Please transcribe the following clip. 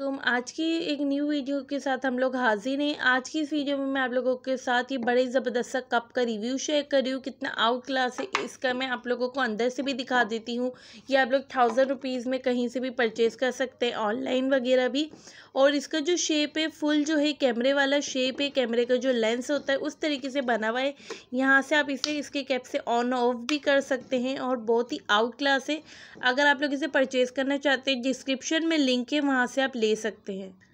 वालेकुम आज की एक न्यू वीडियो के साथ हम लोग हाजिर हैं आज की इस वीडियो में मैं आप लोगों के साथ ये बड़े ज़बरदस्त कप का रिव्यू शेयर कर रही हूँ कितना आउट क्लास है इसका मैं आप लोगों को अंदर से भी दिखा देती हूँ ये आप लोग थाउजेंड रुपीज़ में कहीं से भी परचेज़ कर सकते हैं ऑनलाइन वगैरह भी और इसका जो शेप है फुल जो है कैमरे वाला शेप है कैमरे का जो लेंस होता है उस तरीके से बना हुआ है यहाँ से आप इसे इसके कैप से ऑन ऑफ भी कर सकते हैं और बहुत ही आउट क्लास है अगर आप लोग इसे परचेज़ करना चाहते हैं डिस्क्रिप्शन में लिंक है वहाँ से आप ले सकते हैं